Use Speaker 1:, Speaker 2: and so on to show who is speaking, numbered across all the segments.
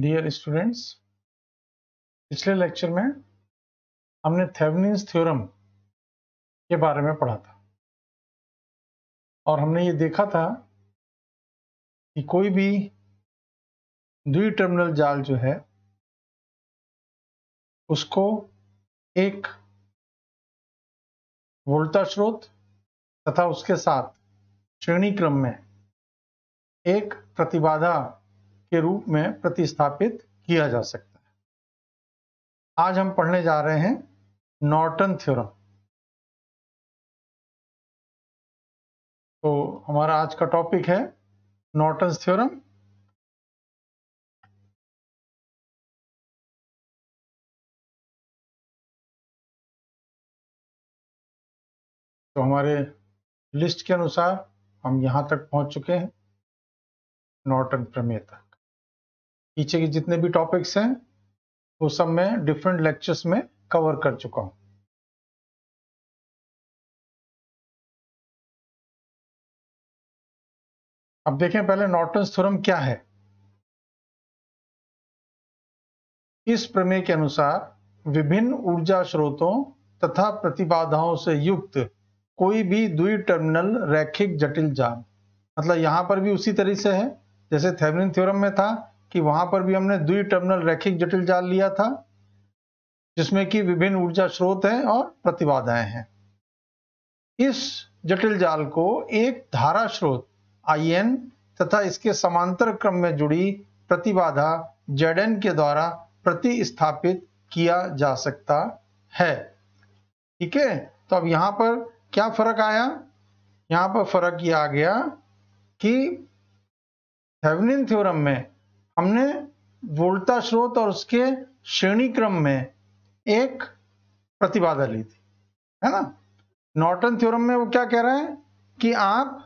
Speaker 1: Dear students पिछले lecture में हमने थेवनिंस थ्योरम के बारे में पढ़ा था और हमने ये देखा था कि कोई भी द्वि टर्मिनल जाल जो है उसको एक वोल्टा स्रोत तथा उसके साथ श्रेणी क्रम में एक प्रतिबाधा के रूप में प्रतिस्थापित किया जा सकता है आज हम पढ़ने जा रहे हैं नॉर्टन थ्योरम तो हमारा आज का टॉपिक है नॉर्टन थ्योरम तो हमारे लिस्ट के अनुसार हम यहां तक पहुंच चुके हैं नॉर्टन प्रमेयता पीछे के जितने भी टॉपिक्स हैं वो सब मैं डिफरेंट लेक्चर्स में कवर कर चुका हूं अब देखें पहले नॉर्टन थ्योरम क्या है इस प्रमेय के अनुसार
Speaker 2: विभिन्न ऊर्जा स्रोतों तथा प्रतिबाधाओं से युक्त कोई भी द्वि टर्मिनल रैखिक जटिल जाल मतलब यहां पर भी उसी तरह से है जैसे थेवनिन थ्योरम में था कि वहां पर भी हमने द्वि टर्मिनल रैखिक जटिल जाल लिया था जिसमें कि विभिन्न ऊर्जा स्रोत हैं और प्रतिबाधाएं हैं इस जटिल जाल को एक धारा स्रोत आई तथा इसके समांतर क्रम में जुड़ी प्रतिबाधा जेड के द्वारा प्रतिस्थापित किया जा सकता है ठीक है तो अब यहां पर क्या फर्क आया यहां पर फर्क यह आ गया कि थेवनिन थ्योरम में हमने वोल्टा स्रोत और उसके श्रेणी क्रम में एक प्रतिबाधा ली थी है ना नॉर्टन थ्योरम में वो क्या कह रहा है कि आप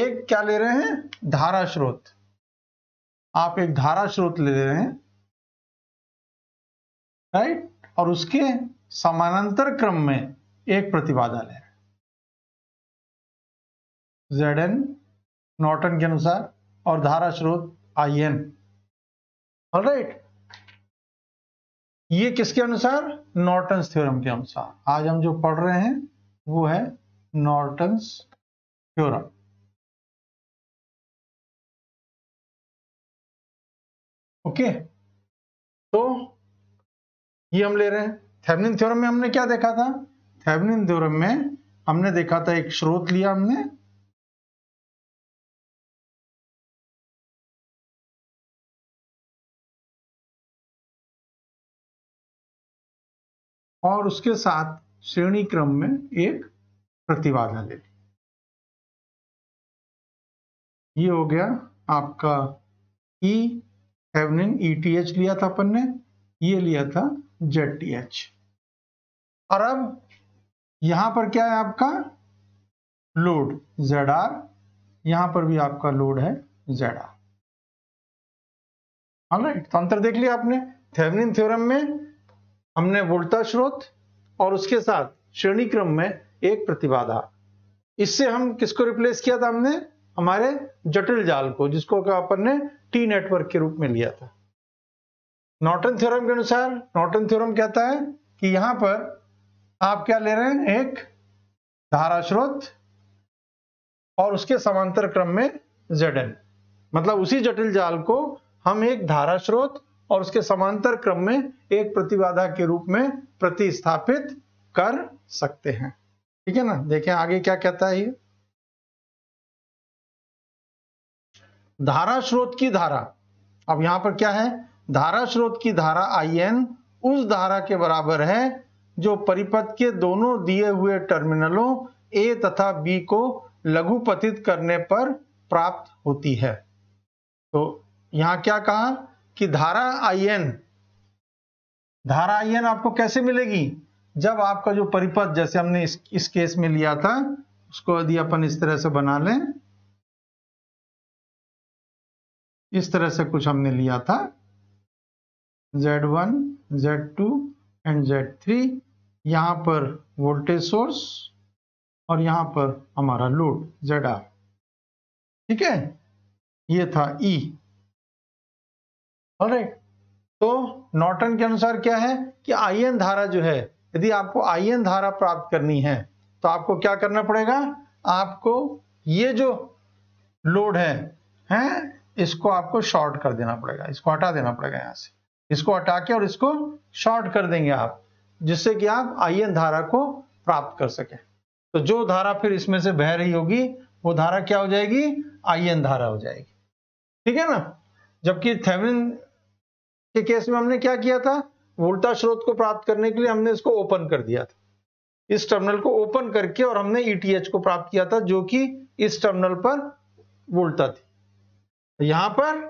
Speaker 2: एक क्या ले रहे हैं धारा स्रोत आप एक धारा स्रोत ले रहे हैं राइट और उसके समानांतर क्रम में एक प्रतिबाधा ले रहे हैं
Speaker 1: जेड एन नॉर्टन के अनुसार और धारा स्रोत आई एन ऑल राइट ये किसके अनुसार नॉर्टन थ्योरम के अनुसार आज हम जो पढ़ रहे हैं वो है नॉर्टन थ्योरम ओके तो ये हम ले रहे हैं थेवनिन थ्योरम में हमने क्या देखा था थेवनिन थ्योरम में हमने देखा था एक स्रोत लिया हमने और उसके साथ श्रेणी क्रम में एक प्रतिबाधा ले ली ये हो गया आपका
Speaker 2: ई एवनिन ई टी एच लिया था अपन ने ये लिया था जेड टी एच और अब यहां पर क्या है आपका लोड जेड आर यहां पर भी आपका लोड है जेड आर राइट तो अंतर देख लिया आपने थेवनिन थ्योरम में हमने वोल्टा स्रोत और उसके साथ श्रेणी क्रम में एक प्रतिबाधा इससे हम किसको रिप्लेस किया था हमने हमारे जटिल जाल को जिसको अपन ने टी नेटवर्क के रूप में लिया था नॉर्टन थ्योरम के अनुसार नॉर्टन थ्योरम कहता है कि यहां पर आप क्या ले रहे हैं एक धारा स्रोत और उसके समांतर क्रम में जेड मतलब उसी जटिल जाल को हम एक धारा स्रोत और उसके समांतर क्रम में एक प्रतिबाधा के रूप में प्रतिस्थापित कर सकते हैं ठीक है ना देखें आगे क्या कहता है ये धारा स्रोत की धारा अब यहां पर क्या है धारा स्रोत की धारा आई एन उस धारा के बराबर है जो परिपथ के दोनों दिए हुए टर्मिनलों ए तथा बी को लघुपतित करने पर प्राप्त होती है तो यहां क्या कहा कि धारा एन धारा आई एन आपको कैसे मिलेगी जब आपका जो परिपथ जैसे हमने इस, इस केस में लिया था उसको यदि अपन इस तरह से बना लें इस तरह से कुछ हमने लिया था Z1, Z2 एंड Z3 यहां पर वोल्टेज सोर्स और यहां पर हमारा लोड ZR ठीक है ये था E राइट तो नॉर्टन के अनुसार क्या है कि आयन धारा जो है यदि आपको आयन धारा प्राप्त करनी है तो आपको क्या करना पड़ेगा आपको ये जो लोड है हैं इसको आपको शॉर्ट कर देना पड़ेगा इसको हटा देना पड़ेगा यहां से इसको हटा के और इसको शॉर्ट कर देंगे आप जिससे कि आप आयन धारा को प्राप्त कर सके तो जो धारा फिर इसमें से बह रही होगी वो धारा क्या हो जाएगी आयन धारा हो जाएगी ठीक है ना जबकि थेविन के केस में हमने क्या किया था वोल्टा स्रोत को प्राप्त करने के लिए हमने इसको ओपन कर दिया था इस टर्मिनल को ओपन करके और हमने ईटीएच e को प्राप्त किया था जो कि इस टर्मिनल पर वोल्टा थी यहां पर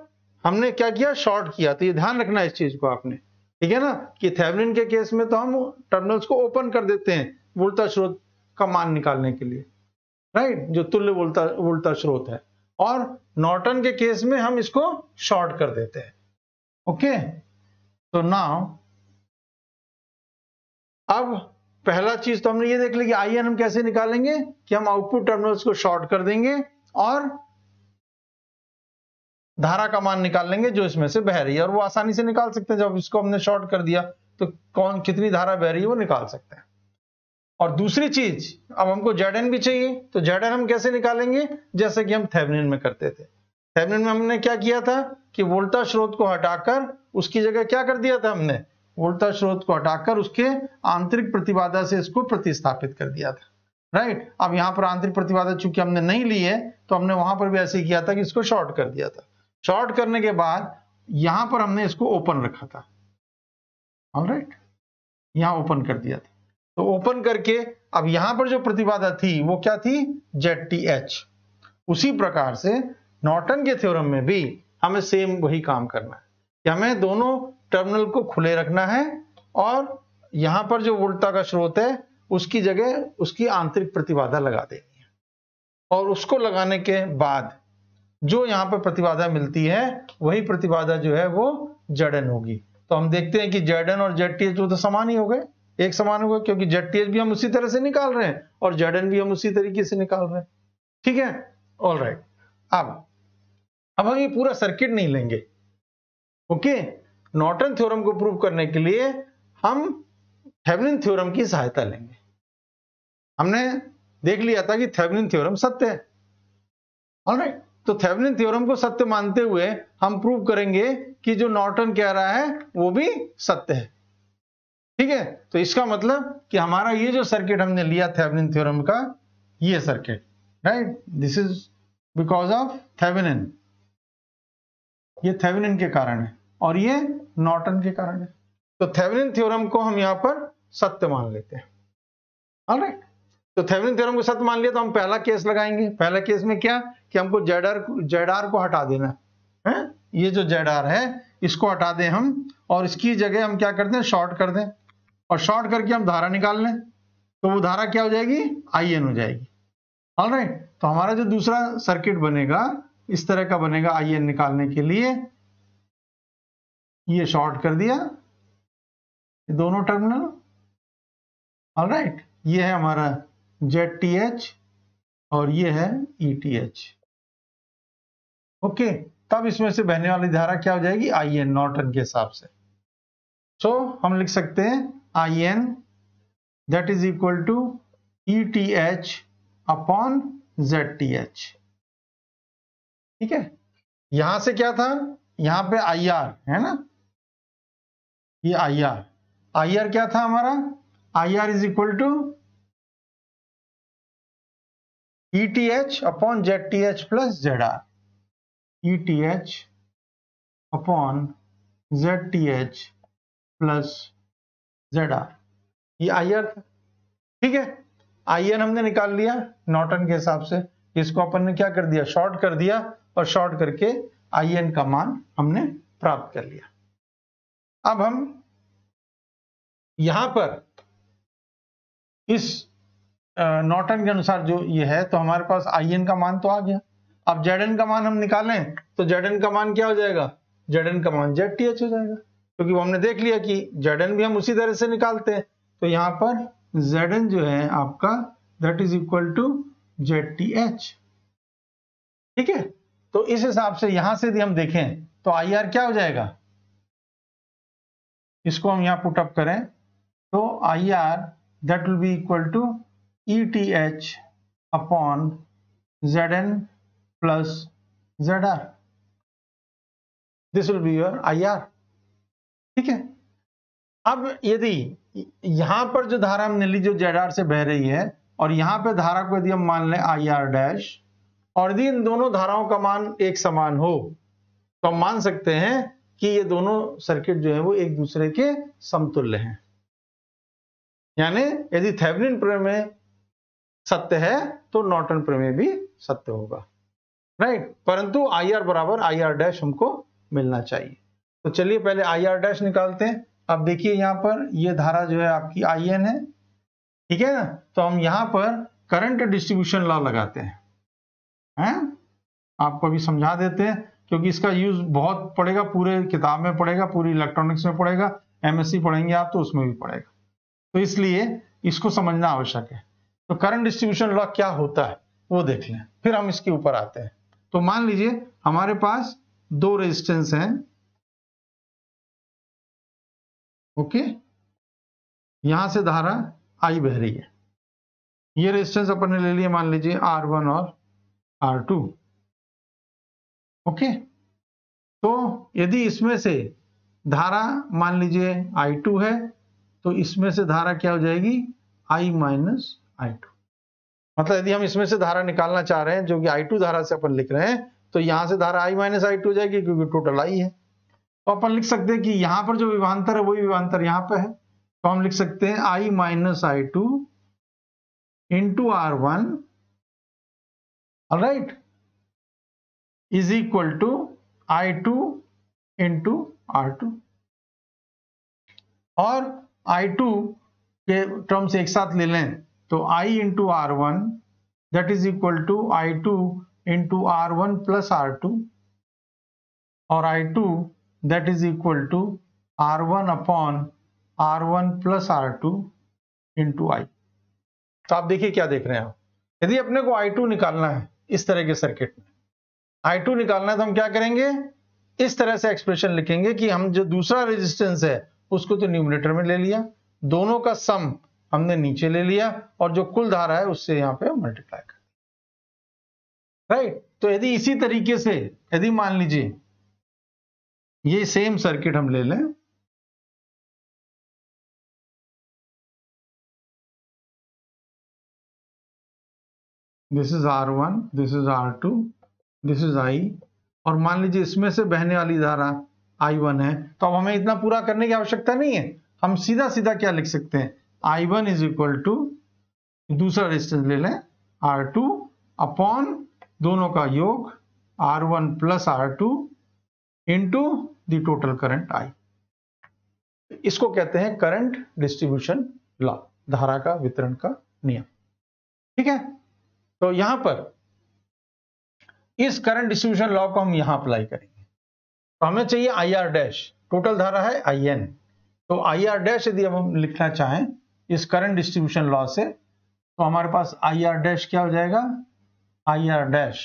Speaker 2: हमने क्या किया शॉर्ट किया तो ये ध्यान रखना इस चीज को आपने ठीक है ना कि थेवलिन के केस में तो हम टर्मिनल्स को ओपन कर देते हैं वोल्टा स्रोत का मान निकालने के लिए राइट जो तुल्य वोल्टा वोल्टा स्रोत है और नॉर्टन के केस में हम इसको शॉर्ट कर देते हैं ओके तो नाउ अब पहला चीज तो हमने ये देख ली कि एन हम कैसे निकालेंगे कि हम आउटपुट टर्मिनल्स को शॉर्ट कर देंगे और धारा का मान निकाल लेंगे जो इसमें से बह रही है और वो आसानी से निकाल सकते हैं जब इसको हमने शॉर्ट कर दिया तो कौन कितनी धारा बह रही है वो निकाल सकते हैं और दूसरी चीज अब हमको जेड भी चाहिए तो जेड हम कैसे निकालेंगे जैसे कि हम थेवनिन में करते थे थेवनिन में हमने क्या किया था कि वोल्टा स्रोत को हटाकर उसकी जगह क्या कर दिया था हमने वोल्टा स्रोत को हटाकर उसके आंतरिक प्रतिबाधा से इसको प्रतिस्थापित कर दिया था राइट right? अब यहाँ पर आंतरिक प्रतिबाधा चूंकि हमने नहीं ली है तो हमने वहां पर भी ऐसे किया था कि इसको शॉर्ट कर दिया था शॉर्ट करने के बाद यहां पर हमने इसको ओपन रखा था ऑल राइट यहां ओपन कर दिया था तो ओपन करके अब यहां पर जो प्रतिबाधा थी वो क्या थी जेड टी एच उसी प्रकार से नॉर्टन के थ्योरम में भी हमें सेम वही काम करना है कि हमें दोनों टर्मिनल को खुले रखना है और यहां पर जो वोल्टता का स्रोत है उसकी जगह उसकी आंतरिक प्रतिबाधा लगा देनी है और उसको लगाने के बाद जो यहाँ पर प्रतिबाधा मिलती है वही प्रतिबाधा जो है वो जड़न होगी तो हम देखते हैं कि जेडन और जेड टी तो समान ही हो गए एक समान गए क्योंकि जेड टी भी हम उसी तरह से निकाल रहे हैं और जेडन भी हम उसी तरीके से निकाल रहे हैं ठीक है ऑल राइट right. अब अब हम ये पूरा सर्किट नहीं लेंगे ओके नॉर्टन थ्योरम को प्रूव करने के लिए हम थेवनिन थ्योरम की सहायता लेंगे हमने देख लिया था कि थेवनिन थ्योरम सत्य है ऑलराइट तो थेवनिन थ्योरम को सत्य मानते हुए हम प्रूव करेंगे कि जो नॉर्टन कह रहा है वो भी सत्य है ठीक है तो इसका मतलब कि हमारा ये जो सर्किट हमने लिया थेवनिन थ्योरम का ये circuit right this is because of Thevenin ये थेविनिन के कारण है और ये नॉर्टन के कारण है तो थेविनिन थ्योरम को हम यहां पर सत्य मान लेते हैं राइट तो थेविनिन थ्योरम को सत्य मान लिया तो हम पहला केस लगाएंगे पहला केस में क्या कि हमको जेडार जेडार को हटा देना है ये जो जेडार है इसको हटा दें हम और इसकी जगह हम क्या करते हैं शॉर्ट कर दें और शॉर्ट करके हम धारा निकाल लें तो वो धारा क्या हो जाएगी आई हो जाएगी ऑलराइट तो हमारा जो दूसरा सर्किट बनेगा इस तरह का बनेगा आई एन निकालने के लिए ये शॉर्ट कर दिया दोनों टर्मिनल ऑल राइट ये है हमारा जेड टी एच और ये है ई टी एच ओके तब इसमें से बहने वाली धारा क्या हो जाएगी आई एन नॉटन के हिसाब से सो so, हम लिख सकते हैं I N that is equal to E T H upon
Speaker 1: Z T H ठीक है यहां से क्या था यहां पे आई आर है ना ये आई आर आई आर क्या था हमारा I R is equal to E T H upon Z T H plus Z R E T H
Speaker 2: upon Z T H plus Z R ये I are था ठीक है I R हमने निकाल लिया नॉटन के हिसाब से इसको अपन ने क्या कर दिया शॉर्ट कर दिया और शॉर्ट करके आई एन का मान हमने प्राप्त कर लिया अब हम यहां पर इस नॉटन के अनुसार जो ये है तो हमारे पास आई एन का मान तो आ गया अब जेड एन का मान हम निकालें तो जेड एन का मान क्या हो जाएगा जेड एन का मान जेड टी एच हो जाएगा क्योंकि वो हमने देख लिया कि जेड एन भी हम उसी तरह से निकालते हैं तो यहां पर जेड एन जो है आपका that is equal to Z T H ठीक है तो इस हिसाब से यहां से यदि हम देखें तो आई आर क्या हो जाएगा इसको हम यहां पुटअप करें तो I R that will be equal to E T H upon Z N plus Z R this will be your I R ठीक है अब यदि यहां पर जो धारा हमने ली जो जेड आर से बह रही है और यहां पे धारा को यदि हम मान लें आई आर डैश और यदि इन दोनों धाराओं का मान एक समान हो तो हम मान सकते हैं कि ये दोनों सर्किट जो है वो एक दूसरे के समतुल्य हैं यानी यदि थेवनिन प्रमेय सत्य है तो नॉर्टन प्रमेय भी सत्य होगा राइट परंतु आई आर बराबर आई आर डैश हमको मिलना चाहिए तो चलिए पहले आई आर डैश निकालते हैं अब देखिए यहां पर ये धारा जो है आपकी आई एन है ठीक है ना तो हम यहां पर करंट डिस्ट्रीब्यूशन लॉ लगाते हैं हैं आपको अभी समझा देते हैं क्योंकि इसका यूज बहुत पड़ेगा पूरे किताब में पड़ेगा पूरी इलेक्ट्रॉनिक्स में पड़ेगा एमएससी पढ़ेंगे आप तो उसमें भी पड़ेगा तो इसलिए इसको समझना आवश्यक है तो करंट डिस्ट्रीब्यूशन लॉ क्या होता है
Speaker 1: वो देख लें फिर हम इसके ऊपर आते हैं तो मान लीजिए हमारे पास दो रेजिस्टेंस हैं ओके यहां से धारा आई बह रही है ये रेजिस्टेंस अपन ने ले लिए मान लीजिए आर
Speaker 2: वन और आर टू ओके तो यदि इसमें से धारा मान लीजिए आई टू है तो इसमें से धारा क्या हो जाएगी आई माइनस आई टू मतलब यदि हम इसमें से धारा निकालना चाह रहे हैं जो कि आई टू धारा से अपन लिख रहे हैं तो यहां से धारा आई माइनस आई टू हो जाएगी क्योंकि टोटल आई है तो अपन लिख सकते हैं कि यहां पर जो विभांतर है वही विभांतर यहां पर है तो हम लिख सकते हैं I minus I two into R one
Speaker 1: right all right is equal to i2 R two और i2
Speaker 2: के टर्म्स एक साथ ले लें तो i into R one that is equal to I two into R one plus R two और I two that is equal to R one upon R one plus R two into I तो आप देखिए क्या देख रहे हैं आप यदि अपने को आई टू निकालना है इस तरह के सर्किट में आई टू निकालना है तो हम क्या करेंगे इस तरह से एक्सप्रेशन लिखेंगे कि हम जो दूसरा रेजिस्टेंस है उसको तो न्यूमिनेटर में ले लिया दोनों का सम हमने नीचे ले लिया और जो कुल धारा है उससे यहां पे मल्टीप्लाई कर
Speaker 1: राइट right? तो यदि इसी तरीके से यदि मान लीजिए ये सेम सर्किट हम ले लें this is R one this is R two this is I और मान लीजिए इसमें से बहने वाली
Speaker 2: धारा आई वन है तो अब हमें इतना पूरा करने की आवश्यकता नहीं है हम सीधा सीधा क्या लिख सकते हैं I one is equal to दूसरा रेजिस्टेंस ले लें आर टू अपॉन दोनों का योग R one plus R two into the total current I इसको कहते हैं करंट डिस्ट्रीब्यूशन लॉ धारा का वितरण का नियम ठीक है तो यहां पर इस करंट डिस्ट्रीब्यूशन लॉ को हम यहां अप्लाई करेंगे तो हमें चाहिए आई आर डैश टोटल धारा है आई एन तो आई आर डैश यदि हम लिखना चाहें इस करंट डिस्ट्रीब्यूशन लॉ से तो हमारे पास आई आर डैश क्या हो जाएगा I R dash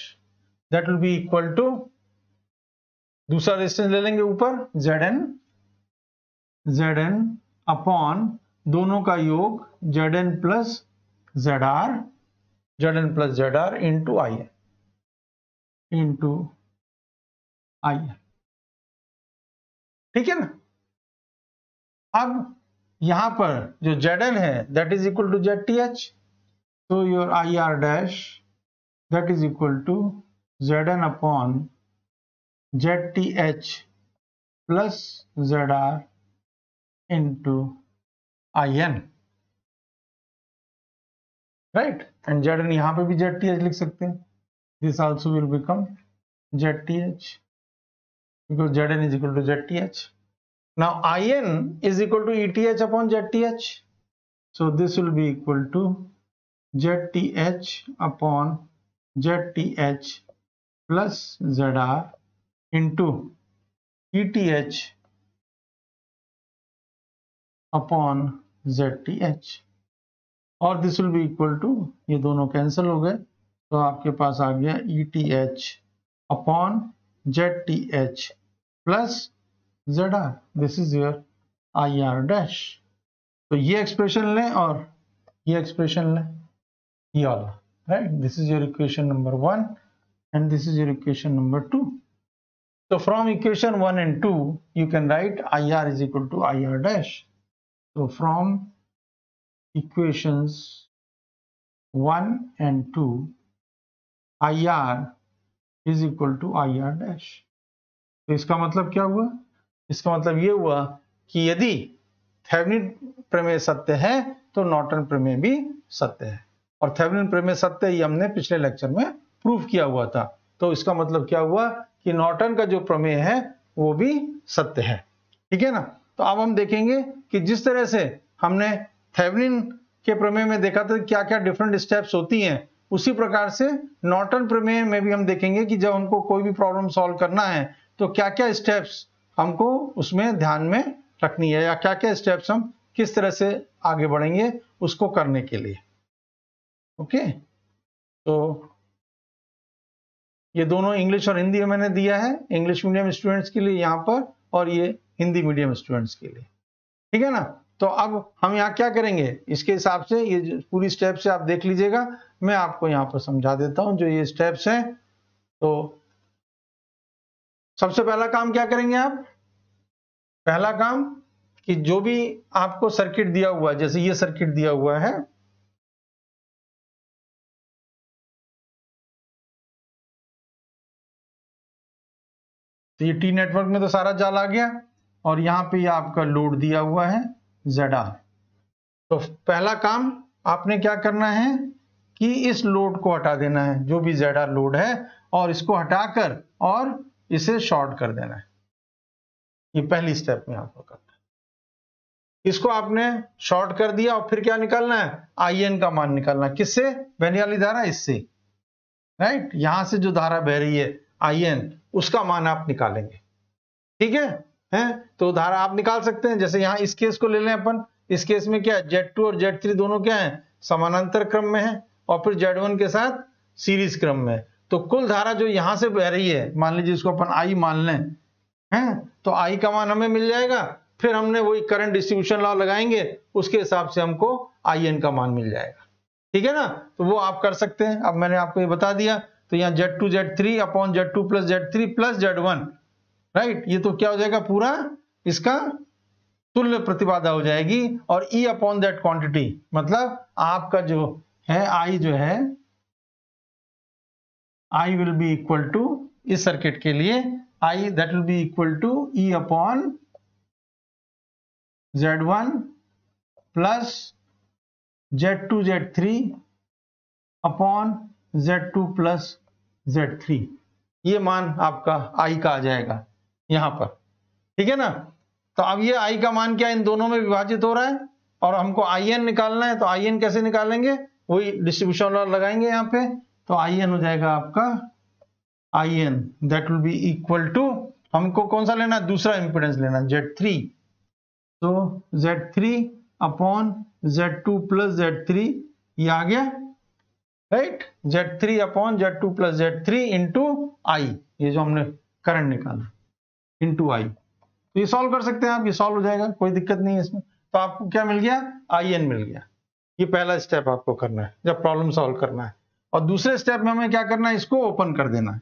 Speaker 2: that will be equal to दूसरा रेजिस्टेंस ले लेंगे ऊपर Z N Z N upon दोनों का योग Z N plus Z R Z N plus Z R
Speaker 1: into I N into I N ठीक है ना अब यहां पर
Speaker 2: जो जेड एन है that is equal to Z T H तो your I R dash that is equal to Z N upon Z T H
Speaker 1: plus Z R into I N right and Z N यहां पे भी Z T H लिख सकते हैं this also will become Z T H because
Speaker 2: Z N is equal to Z T H now I N is equal to E T H upon Z T H so this will be equal to Z T H upon
Speaker 1: Z T H plus Z R into E T H upon Z T H और this will be equal to ये दोनों cancel हो गए तो
Speaker 2: आपके पास आ गया E T H upon Z T H plus Z R this is your I R dash तो ये एक्सप्रेशन लें और ये एक्सप्रेशन लें ये वाला right this is your equation number one is your equation number two तो from equation one and two you can write I R is equal to I R dash तो from
Speaker 1: equations 1 and 2 IR is equal to I R dash तो इसका मतलब
Speaker 2: क्या हुआ इसका मतलब ये हुआ कि यदि थेवनिन प्रमेय सत्य है तो नॉर्टन प्रमेय भी सत्य है और थेवनिन प्रमेय सत्य ये हमने पिछले लेक्चर में प्रूफ किया हुआ था तो इसका मतलब क्या हुआ कि नॉर्टन का जो प्रमेय है वो भी सत्य है ठीक है ना तो अब हम देखेंगे कि जिस तरह से हमने थेवनिन के प्रमेय में देखा था क्या क्या डिफरेंट स्टेप्स होती हैं उसी प्रकार से नॉर्टन प्रमेय में भी हम देखेंगे कि जब हमको कोई भी प्रॉब्लम सॉल्व करना है तो क्या क्या स्टेप्स हमको उसमें ध्यान में रखनी है या क्या क्या स्टेप्स हम किस तरह से आगे बढ़ेंगे उसको करने के लिए ओके तो ये दोनों इंग्लिश और हिंदी मैंने दिया है इंग्लिश मीडियम स्टूडेंट्स के लिए यहां पर और ये हिंदी मीडियम स्टूडेंट्स के लिए ठीक है ना तो अब हम यहाँ क्या करेंगे इसके हिसाब से ये पूरी स्टेप से आप देख लीजिएगा मैं आपको यहाँ पर समझा देता हूं जो ये स्टेप्स हैं तो सबसे पहला काम क्या करेंगे
Speaker 1: आप पहला काम कि जो भी आपको सर्किट दिया हुआ है जैसे ये सर्किट दिया हुआ है तो ये टी नेटवर्क में तो सारा जाल आ गया और यहां पे ये आपका लोड दिया हुआ है जडा
Speaker 2: तो पहला काम आपने क्या करना है कि इस लोड को हटा देना है जो भी जेडा लोड है और इसको हटाकर और इसे शॉर्ट कर देना है ये पहली स्टेप में आपको करना है इसको आपने शॉर्ट कर दिया और फिर क्या निकालना है आई एन का मान निकालना है किससे बहने वाली धारा इससे राइट यहां से जो धारा बह रही है आई एन उसका मान आप निकालेंगे ठीक है हैं तो धारा आप निकाल सकते हैं जैसे यहाँ इस केस को ले लें अपन इस केस में क्या जेड टू और जेड थ्री दोनों क्या है समानांतर क्रम में है और फिर जेड वन के साथ सीरीज क्रम में तो कुल धारा जो यहां से बह रही है मान लीजिए इसको अपन आई मान लें हैं तो आई का मान हमें मिल जाएगा फिर हमने वही करंट डिस्ट्रीब्यूशन लॉ लगाएंगे उसके हिसाब से हमको आई एन का मान मिल जाएगा ठीक है ना तो वो आप कर सकते हैं अब मैंने आपको ये बता दिया तो यहाँ Z two Z three upon Z two plus Z three plus Z one right ये तो क्या हो जाएगा पूरा इसका तुल्य प्रतिबाधा हो जाएगी और ई अपॉन दैट क्वांटिटी मतलब आपका जो है आई जो है I will be equal to इस सर्किट के लिए I that will be equal to E upon Z one plus Z two Z three upon Z two plus Z three ये मान आपका आई का आ जाएगा यहां पर ठीक है ना तो अब ये आई का मान क्या इन दोनों में विभाजित हो रहा है और हमको आई एन निकालना है तो आई एन कैसे निकालेंगे वही डिस्ट्रीब्यूशन वाला लगाएंगे यहाँ पे तो आई एन हो जाएगा आपका I N that will be equal to हमको कौन सा लेना है दूसरा इम्पिडेंस लेना है जेड थ्री तो Z three upon Z two plus Z three ये आ गया right Z three upon Z two plus Z three into I ये जो हमने करंट निकाला इंटू आई तो ये सॉल्व कर सकते हैं आप ये सॉल्व हो जाएगा कोई दिक्कत नहीं है इसमें तो आपको क्या मिल गया आई एन मिल गया ये पहला स्टेप आपको करना है जब प्रॉब्लम सॉल्व करना है और दूसरे स्टेप में हमें क्या करना है इसको ओपन कर देना है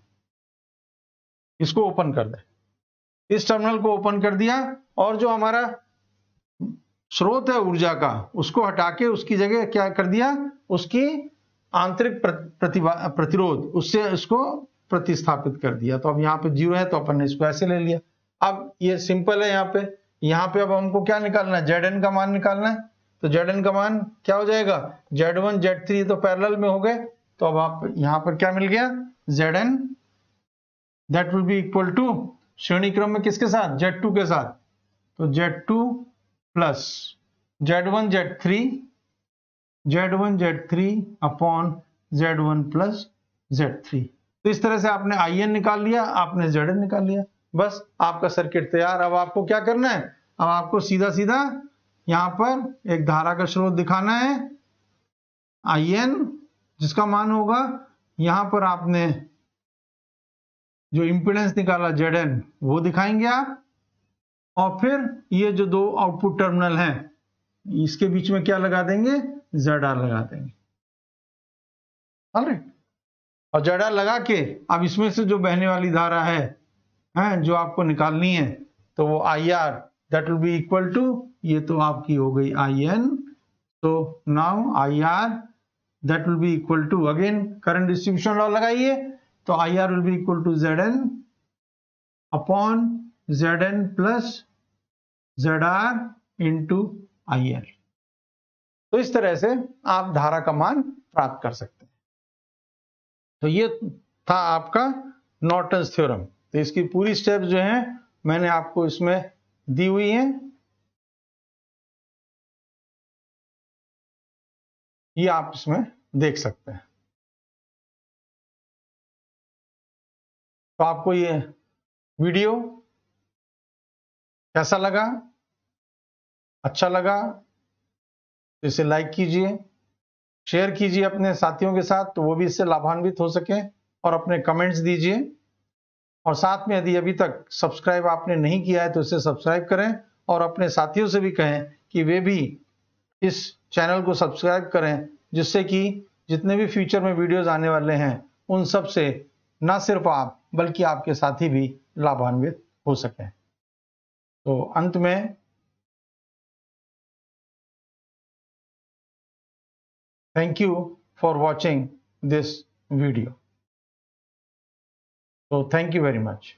Speaker 2: इसको ओपन कर दे इस टर्मिनल को ओपन कर दिया और जो हमारा स्रोत है ऊर्जा का उसको हटा के उसकी जगह क्या कर दिया उसकी आंतरिक प्रतिरोध उससे उसको प्रतिस्थापित कर दिया तो अब यहाँ पे जीरो है तो अपन ने इसको ऐसे ले लिया अब ये सिंपल है यहाँ पे यहाँ पे अब हमको क्या निकालना है जेड का मान निकालना है तो जेड का मान क्या हो जाएगा जेड वन जेड थ्री तो पैरल में हो गए तो अब आप यहाँ पर क्या मिल गया Z N that will be equal to श्रेणी क्रम में किसके साथ जेड टू के साथ तो Z two plus Z one Z three Z one Z three upon Z one plus Z three तो इस तरह से आपने आई निकाल लिया आपने जेड निकाल लिया बस आपका सर्किट तैयार अब आपको क्या करना है अब आपको सीधा सीधा यहां पर एक धारा का स्रोत दिखाना है आई जिसका मान होगा यहां पर आपने जो इंपीडेंस निकाला जेड वो दिखाएंगे आप और फिर ये जो दो आउटपुट टर्मिनल हैं इसके बीच में क्या लगा देंगे जेड लगा देंगे ऑलराइट और जड़ा लगा के अब इसमें से जो बहने वाली धारा है हैं जो आपको निकालनी है तो वो I R that will be equal to ये तो आपकी हो गई आई एन तो now I R that will be equal to again current distribution law लगाइए तो I R will be equal to Z N upon Z N plus Z R into I R तो इस तरह से आप धारा का मान प्राप्त कर सकते हैं तो ये था आपका नॉर्टन थ्योरम तो इसकी पूरी स्टेप जो है मैंने
Speaker 1: आपको इसमें दी हुई है ये आप इसमें देख सकते हैं तो आपको ये वीडियो कैसा लगा अच्छा लगा
Speaker 2: तो इसे लाइक कीजिए शेयर कीजिए अपने साथियों के साथ तो वो भी इससे लाभान्वित हो सके और अपने कमेंट्स दीजिए और साथ में यदि अभी तक सब्सक्राइब आपने नहीं किया है तो इसे सब्सक्राइब करें और अपने साथियों से भी कहें कि वे भी इस चैनल को सब्सक्राइब करें जिससे कि जितने भी फ्यूचर में वीडियोस आने वाले हैं उन सब से ना सिर्फ आप बल्कि आपके साथी भी लाभान्वित हो सकें
Speaker 1: तो अंत में Thank you for watching this video. So thank you very much.